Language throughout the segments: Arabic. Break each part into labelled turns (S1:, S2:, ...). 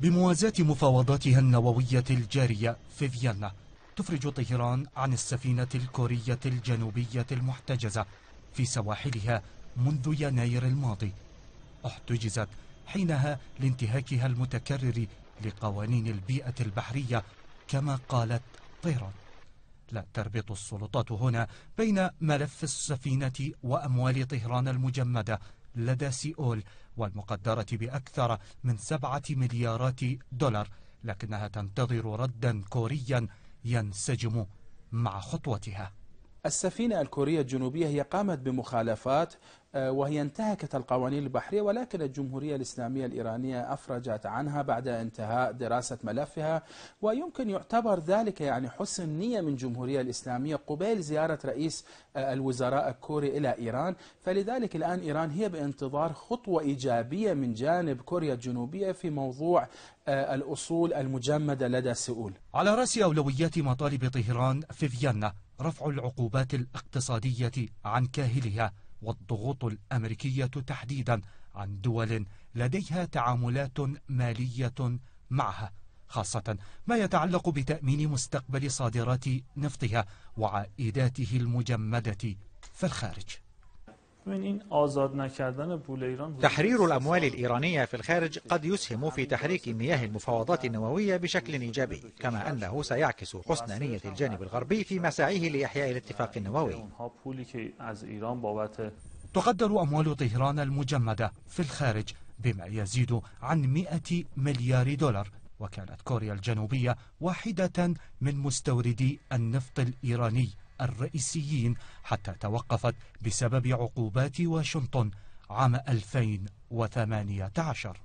S1: بموازاة مفاوضاتها النووية الجارية في فيينا تفرج طهران عن السفينة الكورية الجنوبية المحتجزة في سواحلها منذ يناير الماضي احتجزت حينها لانتهاكها المتكرر لقوانين البيئة البحرية كما قالت طهران لا تربط السلطات هنا بين ملف السفينة وأموال طهران المجمدة لدى سيول والمقدرة بأكثر من سبعة مليارات دولار لكنها تنتظر ردا كوريا ينسجم مع
S2: خطوتها السفينة الكورية الجنوبية هي قامت بمخالفات آه، وهي انتهكت القوانين البحرية ولكن الجمهورية الإسلامية الإيرانية أفرجت عنها بعد انتهاء دراسة ملفها ويمكن يعتبر ذلك يعني حسن نية من الجمهورية الإسلامية قبيل زيارة رئيس آه، الوزراء الكوري إلى إيران فلذلك الآن إيران هي بانتظار خطوة إيجابية من جانب كوريا الجنوبية في موضوع آه، الأصول المجمدة لدى سئول
S1: على رأس أولويات مطالب طهران في فيينا رفع العقوبات الاقتصادية عن كاهلها والضغوط الأمريكية تحديدا عن دول لديها تعاملات مالية معها خاصة ما يتعلق بتأمين مستقبل صادرات نفطها وعائداته المجمدة في الخارج
S2: تحرير الأموال
S1: الإيرانية في الخارج قد يسهم في تحريك مياه المفاوضات النووية بشكل إيجابي كما أنه سيعكس حسن نية الجانب الغربي في مساعيه لإحياء الاتفاق النووي تقدر أموال طهران المجمدة في الخارج بما يزيد عن 100 مليار دولار وكانت كوريا الجنوبية واحدة من مستوردي النفط الإيراني الرئيسيين حتى توقفت بسبب عقوبات واشنطن عام 2018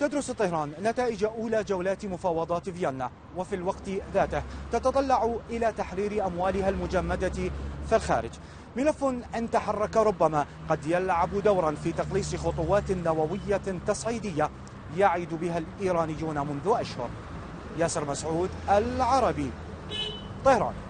S1: تدرس طهران نتائج أولى جولات مفاوضات فيينا وفي الوقت ذاته تتطلع إلى تحرير أموالها المجمدة في الخارج ملف أن تحرك ربما قد يلعب دورا في تقليص خطوات نووية تصعيدية يعد بها الإيرانيون منذ أشهر ياسر مسعود العربي طهران